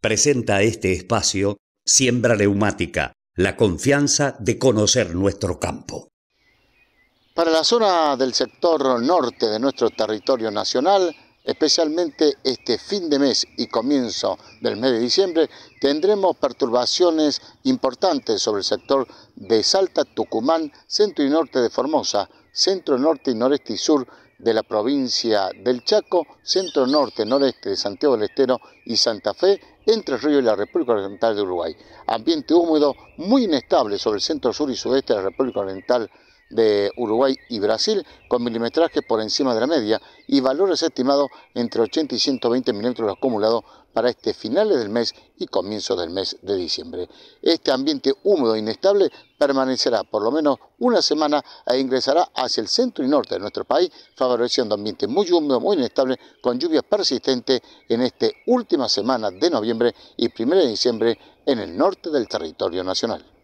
presenta este espacio Siembra Neumática, la confianza de conocer nuestro campo. Para la zona del sector norte de nuestro territorio nacional, Especialmente este fin de mes y comienzo del mes de diciembre tendremos perturbaciones importantes sobre el sector de Salta, Tucumán, centro y norte de Formosa, centro norte y noreste y sur de la provincia del Chaco, centro norte, noreste de Santiago del Estero y Santa Fe, entre el Río y la República Oriental de Uruguay. Ambiente húmedo muy inestable sobre el centro sur y sudeste de la República Oriental de Uruguay y Brasil, con milimetraje por encima de la media y valores estimados entre 80 y 120 milímetros acumulados para este finales del mes y comienzo del mes de diciembre. Este ambiente húmedo e inestable permanecerá por lo menos una semana e ingresará hacia el centro y norte de nuestro país, favoreciendo ambiente muy húmedo, muy inestable, con lluvias persistentes en esta última semana de noviembre y primera de diciembre en el norte del territorio nacional.